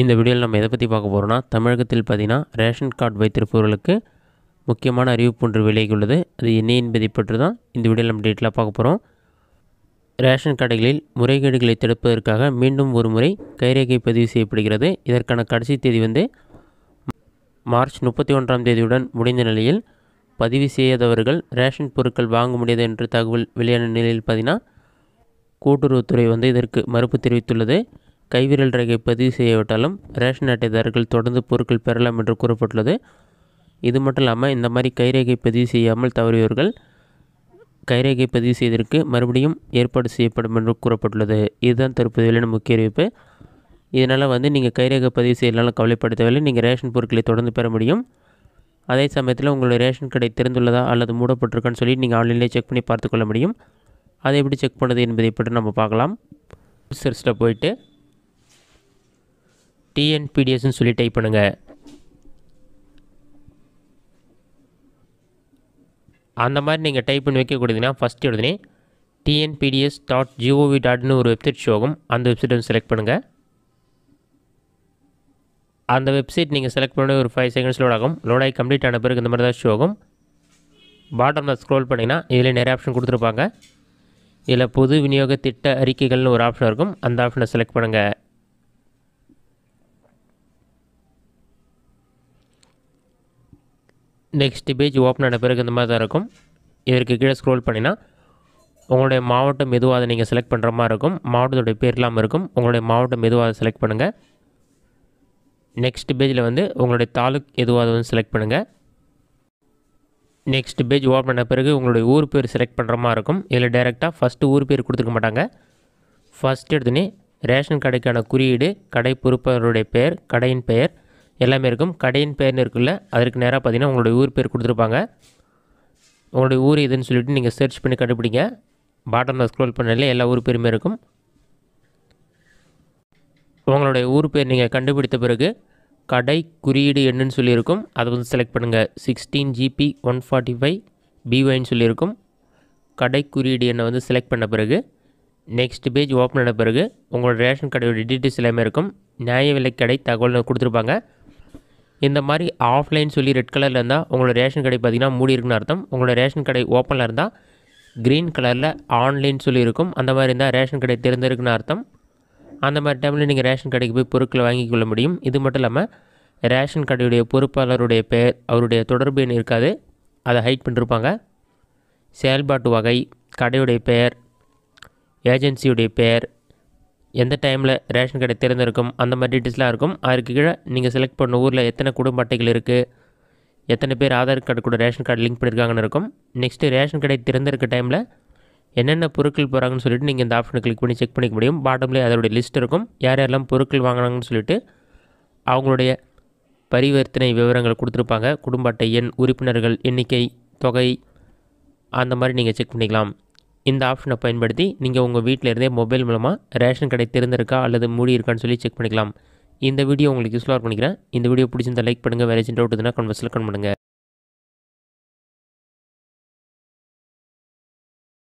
இந்த வீடியோவில் நம்ம எதை பற்றி பார்க்க போகிறோம்னா தமிழகத்தில் பார்த்தீங்கன்னா ரேஷன் கார்டு வைத்திருப்பவர்களுக்கு முக்கியமான அறிவிப்பு ஒன்று விலகியுள்ளது அது என்ன என்பதை பற்றி தான் இந்த வீடியோவில் நம்ம டீட்டெயிலாக பார்க்க போகிறோம் ரேஷன் கடைகளில் முறைகேடுகளை தடுப்பதற்காக மீண்டும் ஒரு முறை கைரேகை பதிவு செய்யப்படுகிறது இதற்கான கடைசி தேதி வந்து மார்ச் முப்பத்தி ஒன்றாம் தேதியுடன் முடிந்த நிலையில் பதிவு செய்யாதவர்கள் ரேஷன் பொருட்கள் வாங்க முடியாது என்று தகவல் வெளியான நிலையில் பார்த்தீங்கன்னா கூட்டுறவுத்துறை வந்து இதற்கு மறுப்பு தெரிவித்துள்ளது கைவிரல் ரேகை பதிவு செய்யவிட்டாலும் ரேஷன் அட்டைதாரர்கள் தொடர்ந்து பொருட்கள் பெறலாம் என்று கூறப்பட்டுள்ளது இது மட்டும் இல்லாமல் இந்த மாதிரி கைரேகை பதிவு செய்யாமல் தவறியவர்கள் கைரேகை பதிவு செய்ததற்கு மறுபடியும் ஏற்பாடு செய்யப்படும் என்று கூறப்பட்டுள்ளது இதுதான் தற்போதையிலான முக்கிய அறிவிப்பு இதனால் வந்து நீங்கள் கைரேகை பதிவு செய்யலாம் கவலைப்பட தேவையில்லை நீங்கள் ரேஷன் பொருட்களை தொடர்ந்து பெற முடியும் அதே சமயத்தில் உங்களுடைய ரேஷன் கடை திறந்துள்ளதா அல்லது மூடப்பட்டிருக்கான்னு சொல்லி நீங்கள் ஆன்லைனில் செக் பண்ணி பார்த்துக்கொள்ள முடியும் அதை எப்படி செக் பண்ணுறது என்பதை பற்றி நம்ம பார்க்கலாம் சர்ச்சில் போயிட்டு டிஎன்பிடிஎஸ்ன்னு சொல்லி டைப் பண்ணுங்கள் அந்த மாதிரி நீங்கள் டைப் பண்ணி வைக்கக்கூடியதுன்னா ஃபஸ்ட் எழுதுனே டிஎன்பிடிஎஸ் டாட் ஜிஓவி டாட்னு ஒரு வெப்சைட் ஷோ ஆகும் அந்த வெப்சைட்டை செலக்ட் பண்ணுங்கள் அந்த வெப்சைட் நீங்கள் செலக்ட் பண்ண ஒரு ஃபைவ் செகண்ட்ஸ் லோட் ஆகும் லோட் ஆகி கம்ப்ளீட் ஆன பிறகு இந்த மாதிரி தான் ஷோ ஆகும் பாட்டமில் ஸ்க்ரோல் பண்ணிங்கன்னா இதில் நிறைய ஆப்ஷன் கொடுத்துருப்பாங்க இதில் பொது விநியோக திட்ட அறிக்கைகள்னு ஒரு ஆப்ஷன் இருக்கும் அந்த ஆப்ஷனை செலக்ட் பண்ணுங்கள் நெக்ஸ்ட் பேஜ் ஓப்பன் ஆன பிறகு இந்த மாதிரி தான் இருக்கும் இதற்கு கீழே ஸ்க்ரோல் பண்ணினா உங்களுடைய மாவட்டம் எதுவாக அதை நீங்கள் செலக்ட் பண்ணுற மாதிரி இருக்கும் மாவட்டத்துடைய இல்லாமல் இருக்கும் உங்களுடைய மாவட்டம் எதுவாக அதை செலக்ட் பண்ணுங்கள் நெக்ஸ்ட் பேஜில் வந்து உங்களுடைய தாலுக் எதுவாக வந்து செலக்ட் பண்ணுங்கள் நெக்ஸ்ட் பேஜ் ஓப்பன் பண்ண பிறகு உங்களுடைய ஊர் பேர் செலக்ட் பண்ணுற மாதிரி இருக்கும் இதில் டைரெக்டாக ஃபஸ்ட்டு ஊர் பேர் கொடுத்துருக்க மாட்டாங்க ஃபஸ்ட் எடுத்துனே ரேஷன் கடைக்கான குறியீடு கடை பொறுப்பவருடைய பெயர் கடையின் பெயர் எல்லாமே இருக்கும் கடையின் பேர்னு இருக்குல்ல அதற்கு நேராக பார்த்தீங்கன்னா உங்களுடைய ஊர் பேர் கொடுத்துருப்பாங்க உங்களுடைய ஊர் இதுன்னு சொல்லிவிட்டு நீங்கள் சர்ச் பண்ணி கண்டுபிடிங்க பாட்டம் ஸ்க்ரோல் பண்ணல எல்லா ஊர் பேருமே இருக்கும் உங்களுடைய ஊர் பேர் நீங்கள் கண்டுபிடித்த பிறகு கடை குறியீடு என்னன்னு சொல்லியிருக்கும் அதை வந்து செலக்ட் பண்ணுங்கள் sixteen GB one forty five பிஒய்ன்னு சொல்லியிருக்கும் கடை குறியீடு எண்ணை வந்து செலக்ட் பண்ண பிறகு நெக்ஸ்ட் பேஜ் ஓப்பன் ஆன பிறகு உங்களோட ரேஷன் கடையோட டீட்டெயில்ஸ் எல்லாமே இருக்கும் நியாய விலை கடை தகவல் கொடுத்துருப்பாங்க இந்த மாதிரி ஆஃப்லைன் சொல்லி ரெட் கலரில் இருந்தால் உங்களோட ரேஷன் கடை பார்த்தீங்கன்னா மூடி இருக்குன்னு அர்த்தம் உங்களோட ரேஷன் கடை ஓப்பனில் இருந்தால் க்ரீன் கலரில் ஆன்லைன் சொல்லி இருக்கும் அந்த மாதிரி இருந்தால் ரேஷன் கடை திறந்திருக்குன்னு அர்த்தம் அந்த மாதிரி டைமில் நீங்கள் ரேஷன் கடைக்கு போய் பொருட்களை வாங்கி கொள்ள முடியும் இது மட்டும் இல்லாமல் ரேஷன் கடையுடைய பொறுப்பாளருடைய பெயர் அவருடைய தொடர்பு எண் இருக்காது அதை ஹைட் பண்ணிருப்பாங்க செயல்பாட்டு வகை கடையுடைய பெயர் ஏஜென்சியுடைய பெயர் எந்த டைமில் ரேஷன் கடை திறந்திருக்கும் அந்த மாதிரி டீட்டெயில்ஸ்லாம் இருக்கும் அதுக்கு கீழே நீங்கள் செலக்ட் பண்ண ஊரில் எத்தனை குடும்ப அட்டைகள் இருக்குது எத்தனை பேர் ஆதார் கார்டு கூட ரேஷன் கார்டு லிங்க் பண்ணியிருக்காங்கன்னு இருக்கும் நெக்ஸ்ட்டு ரேஷன் கடை திறந்திருக்க டைமில் என்னென்ன பொருட்கள் போகிறாங்கன்னு சொல்லிட்டு நீங்கள் இந்த ஆப்ஷனை கிளிக் பண்ணி செக் பண்ணிக்க முடியும் பாட்டம்லேயே அதோடைய லிஸ்ட் இருக்கும் யார் யாரெல்லாம் பொருட்கள் வாங்கினாங்கன்னு சொல்லிட்டு அவங்களுடைய பரிவர்த்தனை விவரங்கள் கொடுத்துருப்பாங்க குடும்ப அட்டை எண் உறுப்பினர்கள் எண்ணிக்கை தொகை அந்த மாதிரி நீங்கள் செக் பண்ணிக்கலாம் இந்த ஆப்ஷனை பயன்படுத்தி நீங்கள் உங்கள் வீட்டில் இருந்தே மொபைல் மூலமாக ரேஷன் கடை திறந்திருக்கா அல்லது மூடி இருக்கான்னு சொல்லி செக் பண்ணிக்கலாம் இந்த வீடியோ உங்களுக்கு யூஸ்ஃபுல்லாக பண்ணிக்கிறேன் இந்த வீடியோ பிடிச்சிருந்த லைக் பண்ணுங்கள் வேறு ஏதாச்சும் டவுட் கன்வர்ஸ் கன்வர்ஸில் கன் பண்ணுங்கள்